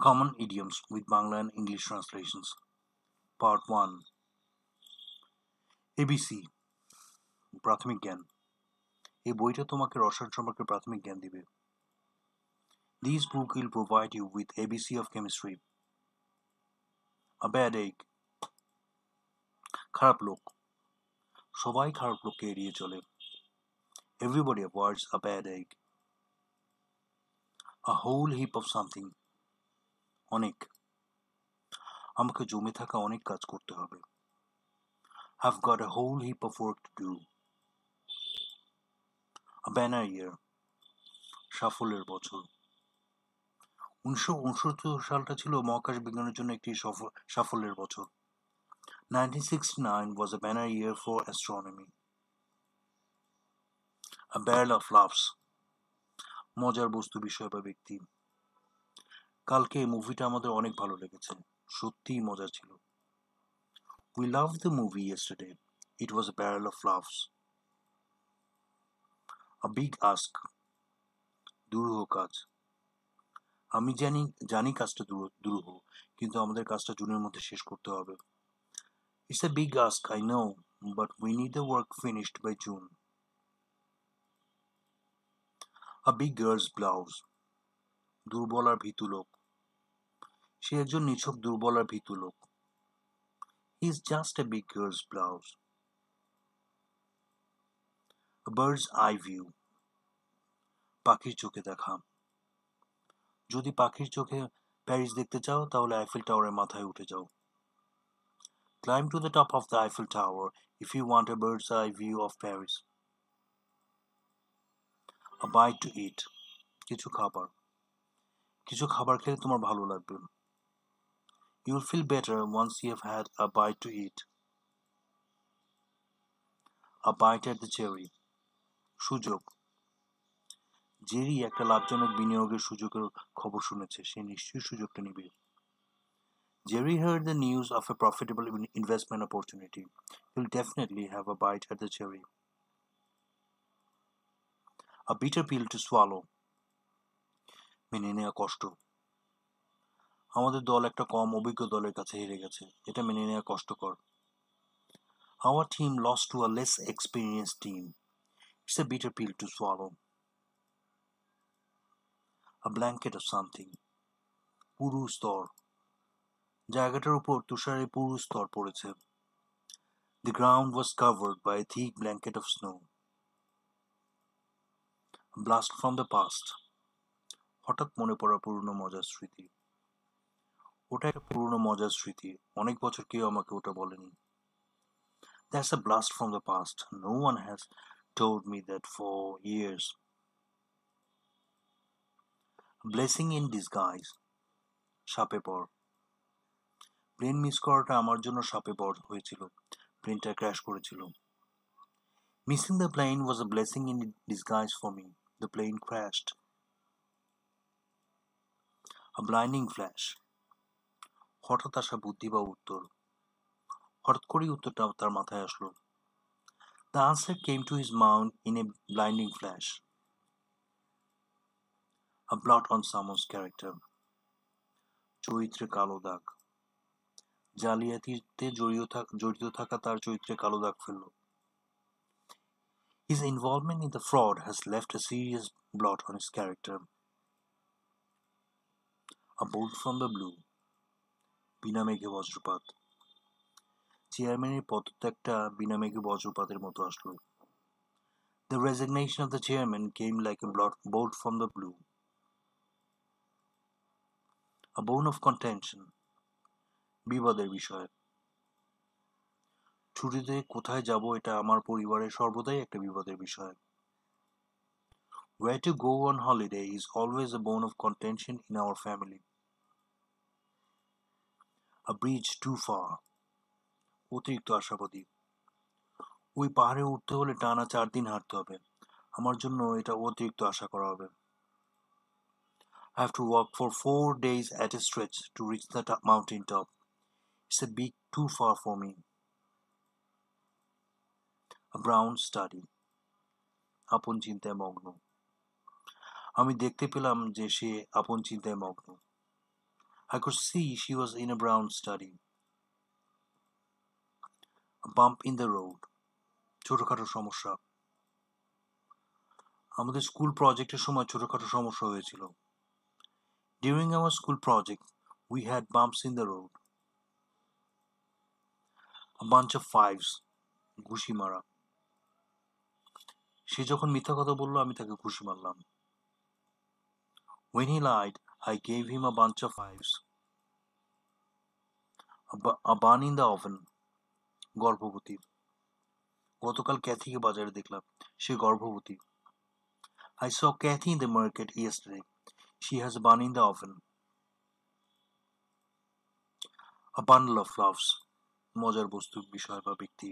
Common Idioms with Bangla and English Translations Part 1 ABC প্রাথমিক জ্ঞান এই বইটা তোমাকে রসায়ন সম্পর্কে প্রাথমিক জ্ঞান দিবে this book will provide you with ABC of chemistry a bad এক খারাপ লোক সবাই খারাপ লোককে এড়িয়ে চলে everybody avoids a bad egg a whole heap of something অনেক আমাকে জমে থাকা অনেক কাজ করতে হবে have got a whole heap of work to do banner year সাফল্যের বছর উনিশশো উনসত্তর সালটা ছিল মহাকাশ বিজ্ঞানের জন্য একটি সাফল্যের বছর nineteen sixty nine was a banner year for astronomy a barrel of laughs মজার বস্তু বিষয় বা ব্যক্তি কালকে এই মুভিটা আমাদের অনেক ভালো লেগেছে সত্যিই মজা ছিল we love the movie yesterday it was barrel of laughs a big ask দুরূহ কাজ আমি জানি জানি কাজটা দুরূহ কিন্তু আমাদের কাজটা জুনের মধ্যে শেষ করতে হবে it's a big ask I know but we need the work finished by June a big girl's blouse দুর্বল আর ভীতু লোক সে একজন নিছক দুর্বল আর ভীতু লোক he is just a big girl's blouse bird's eye view পাখির চোখে দেখা যদি পাখির চোখে প্যারিস দেখতে চাও তাহলে আইফেল টাওয়ারের মাথায় উঠে যাও climb to the top of the Eiffel tower if you want a bird's eye view of Paris A bite to eat. কিছু খাবার কিছু খাবার খেলে তোমার ভালো লাগবে You'll feel better once you have had a bite to eat. A bite at the cherry. সুযোগ জেরি একটা লাভজনক বিনিয়োগের সুযোগের খবর শুনেছে সে heard the news of a profitable investment opportunity. He'll definitely have a bite at the cherry. A bitter pill to swallow. মেনে নেওয়া কষ্ট আমাদের দল একটা কম অভিজ্ঞ দলের কাছে হেরে গেছে এটা মেনে নেওয়া কষ্টকর our team loss to a less experience team it's a bitter pill to swallow a blanket of something পুরু স্তর জায়গাটার উপর তুষারে পুরু স্তর পড়েছে the ground was covered by thick blanket of snow blast from the past হঠাৎ মনে পড়া পুরনো মজার স্মৃতি ওটা একটা পুরনো মজার স্মৃতি অনেক বছর কেউ আমাকে ওটা বলেনি That's a blast from the past. No one has told me that for years. Blessing in disguise. সাপে পর প্লেন মিস করাটা আমার জন্য সাপে পর হয়েছিল প্লেনটা ক্র্যাশ করেছিল missing the plane was a blessing in disguise for me the plane crashed a blinding flash হঠাৎ আসা বুদ্ধি বা উত্তর হঠাৎ করেই উত্তরটা তার মাথায় আসলো the answer came to his mind in a blinding flash a blot on someone's character চরিত্রে কালো দাগ জালিয়াতিতে জড়িত থাকা জড়িত থাকা তার চরিত্রে কালো দাগ ফেলল his involvement in the fraud has left a serious blot on his character a bolt from the blue বিনা মেঘে বজ্রপাত চেয়ারম্যানের পদত্যাগটা বিনা মেঘে বজ্রপাতের মতো আসলো The resignation of the chairman came like a bolt from the blue. A bone of contention. বিবাদের বিষয় ছুটিতে কোথায় যাব এটা আমার পরিবারের সর্বদাই একটা বিবাদের বিষয় Where to go on holiday is always a bone of contention in our family. a bridge too far অতিরিক্ত আশাবাদী ওই পাহাড়ে উঠতে হলে টানা চার দিন হাঁটতে হবে আমার জন্য এটা অতিরিক্ত আশা করা হবে I have to walk for four days at a stretch to reach the top mountain top. It's a bit too far for me. A brown study. আপন চিন্তায় মগ্ন আমি দেখতে পেলাম যে সে আপন চিন্তায় মগ্ন I could see she was in a brown study. A bump in the road. ছোটখাটো সমস্যা আমাদের স্কুল প্রজেক্টের সময় ছোটখাটো সমস্যা হয়েছিল during our school project we had bumps in the road bunch bunch of fives ঘুষি মারা সে যখন মিথ্যা কথা বলল আমি তাকে ঘুষি মারলাম when he lied I gave him a bunch of fives. A, bu- bun in the oven. গর্ভবতী গতকাল ক্যাথিকে বাজারে দেখলাম সে গর্ভবতী I saw Kathy in the market yesterday. She has a bun in the oven. A bundle of loves. মজার বস্তু বিষয় বা ব্যক্তি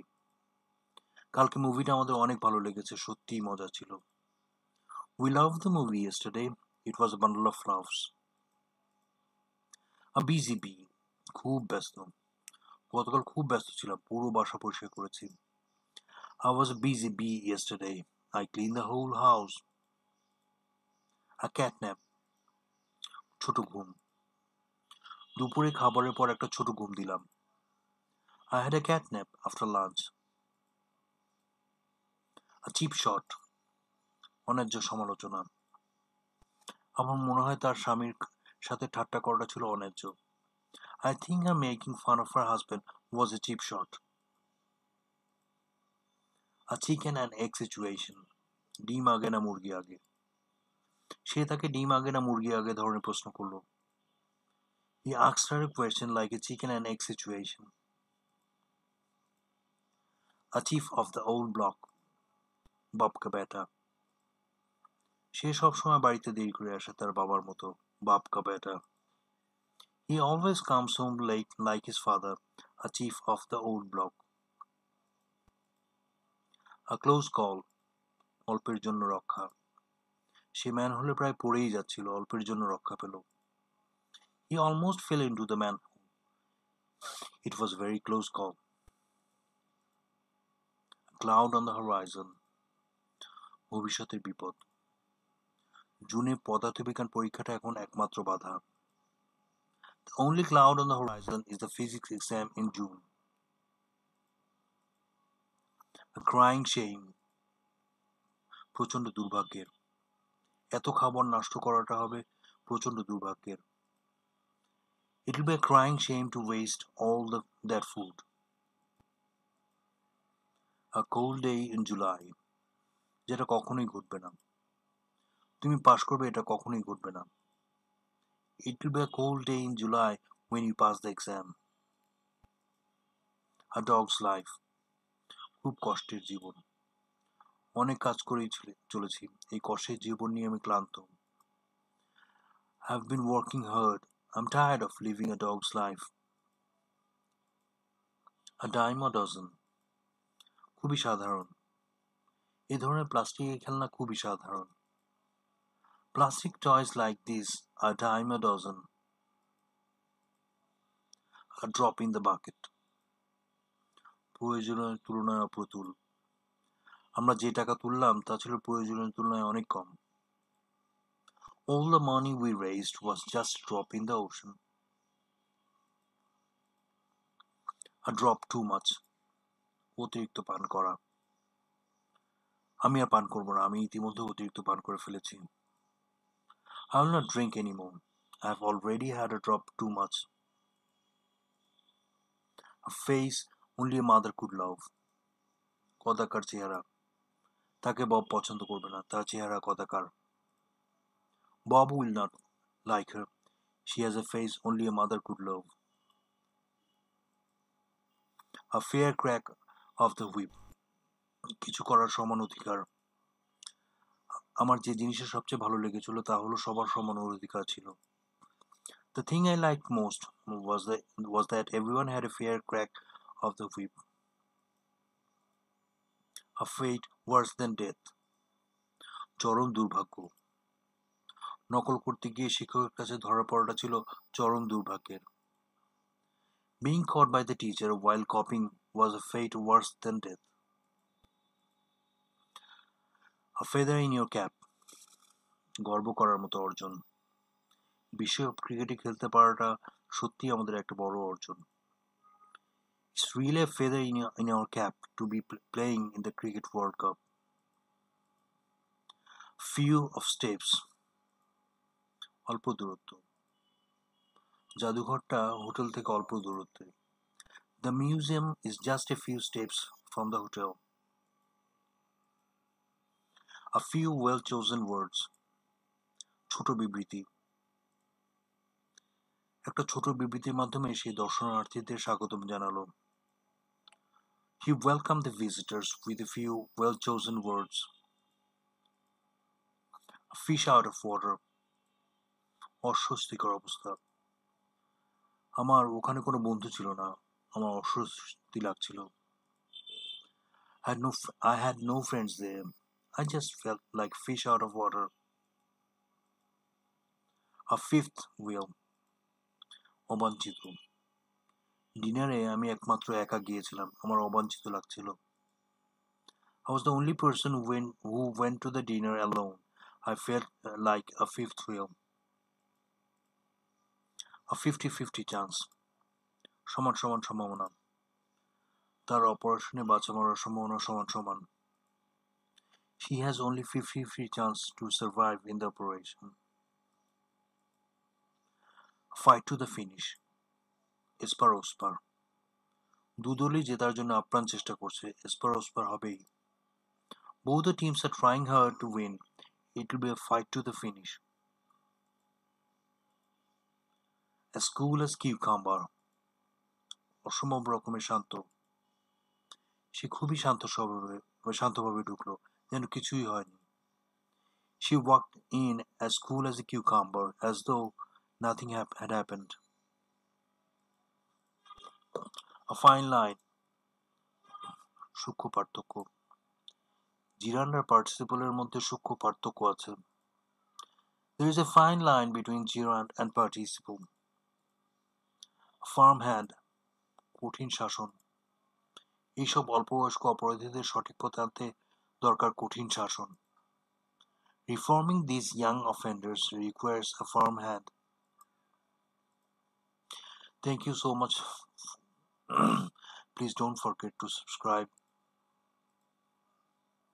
কালকে মুভিটা আমাদের অনেক ভালো লেগেছে সত্যিই মজা ছিল we love the movie yesterday it was bundle of laughs busy bee খুব ব্যস্ত গতকাল খুব ব্যস্ত ছিলাম পুরো বাসা পরিষ্কার করেছি I was busy bee yesterday I clean the whole house A cat nap. ছোট ঘুম দুপুরে খাবারের পর একটা ছোট ঘুম দিলাম আই হ্যাড এ cat nap after lunch. Cheap shot shot. অন্যায্য সমালোচনা আমার মনে হয় তার স্বামীর সাথে ঠাট্টা করাটা ছিল অন্যায্য I think I making fun of her husband was a cheap shot a chicken and egg situation ডিম আগে না মুরগি আগে সে তাকে ডিম আগে না মুরগি আগে ধরনের প্রশ্ন করল ই আক্সার question a a chicken and chicken situation a chief A chief old block old block, ব্যাটা সে সবসময় বাড়িতে দেরি করে আসে তার বাবার মতো Bob Capetta. He always comes home late like his father, a chief of the old block. A close call. অল্পের জন্য রক্ষা সে ম্যানহোলে প্রায় পড়েই যাচ্ছিল অল্পের জন্য রক্ষা পেল he almost fell into the man it was very close call cloud on the horizon ভবিষ্যতের বিপদ জুনে পদার্থবিজ্ঞান পরীক্ষাটা এখন একমাত্র বাধা The only cloud on the horizon is the physics exam in June. A crying shame. প্রচণ্ড দুর্ভাগ্যের এত খাবার নষ্ট করাটা হবে প্রচন্ড দুর্ভাগ্যের It will be a crying shame to waste all the, that food. A cold day in July. যেটা কখনোই ঘটবে না তুমি পাস করবে এটা কখনোই ঘটবে না it will be a cold day in July when you pass the exam. A dog's life খুব কষ্টের জীবন অনেক কাজ করেই চলেছি এই কষ্টের জীবন নিয়ে আমি ক্লান্ত have been working hard I am tired of living a dog's life a dime a dozen খুবই সাধারণ এ ধরনের প্লাস্টিকের খেলনা খুবই সাধারণ Plastic toys like these, a dime a dozen, a drop in the bucket. প্রয়োজনের তুলনায় অপ্রতুল আমরা যে টাকা তুললাম তা ছিল প্রয়োজনের তুলনায় অনেক কম All the money we raised was just a drop in the ocean. Drop too too অতিরিক্ত পান করা আমি আর পান করব না আমি ইতিমধ্যে অতিরিক্ত পান করে ফেলেছি I will not drink any more. I have already had a drop too much. A face only a mother could love. কদাকার চেহারা তাকে বব পছন্দ করবে না তার চেহারা কদাকার Bob will not like her she has a face only a mother could love a fair crack of the whip কিছু করার সমান অধিকার আমার যে জিনিসটা সবচেয়ে ভালো লেগেছিল তা হলো সবার সমান অধিকার ছিল the thing I like most was that every one had a fair crack of the whip a fate worse than death চরম দুর্ভাগ্য নকল করতে গিয়ে শিক্ষকের কাছে ধরা পড়াটা ছিল চরম দুর্ভাগ্যের being caught by the teacher while copying was a fate worse than death a feather in your cap গর্ব করার মতো অর্জন বিশ্বকাপ ক্রিকেটে খেলতে পারাটা সত্যি আমাদের একটা বড় অর্জন it's really feather in in our cap to be playing in the cricket world cup few of steps অল্প দূরত্ব জাদুঘরটা হোটেল থেকে অল্প দূরত্বে the museum is just a few steps from the hotel A few well chosen words. ছোট বিবৃতি একটা ছোট বিবৃতির মাধ্যমে সেই দর্শনার্থীদের স্বাগতম জানালো He welcomed the visitors with a few well chosen words. Fish out of water. অস্বস্তিকর অবস্থা আমার ওখানে কোনো বন্ধু ছিল না আমার অস্বস্তি লাগছিল I had no, I had no friends there. I just felt like fish out of water. A fifth wheel অবাঞ্ছিত ডিনারে আমি একমাত্র একা গিয়েছিলাম আমার অবাঞ্ছিত লাগছিল I was the only person who went, who went to the dinner alone. I felt like a fifth wheel. A 50-50 chance. সমান সমান সম্ভাবনা তার অপারেশনে বাঁচা মরার সম্ভাবনা সমান সমান She has only 50-50 chance to survive in the operation. fight to the finish Espar Ospar. Dudoli জেতার জন্য আপ্রাণ চেষ্টা করছে এসপার ওসপার Both the teams are trying hard to win. It will be a fight to the finish. As cool as cucumber. অসম্ভব রকমের শান্ত সে খুবই শান্ত স্বভাবে শান্তভাবে ঢুকলো যেন কিছুই হয়নি She walked in as cool as a cucumber, as though nothing ha- had happened. A fine line. সূক্ষ্ম পার্থক্য জিরান আর পার্টিসিপলের মধ্যে সূক্ষ্ম পার্থক্য আছে There is a fine line between gerund and participle. Farmhand কঠিন শাসন এইসব অল্পবয়স্ক অপরাধীদের সঠিক পথে আনতে দরকার কঠিন শাসন Reforming these young offenders requires a firm hand. Thank you so much. Please don't forget to subscribe.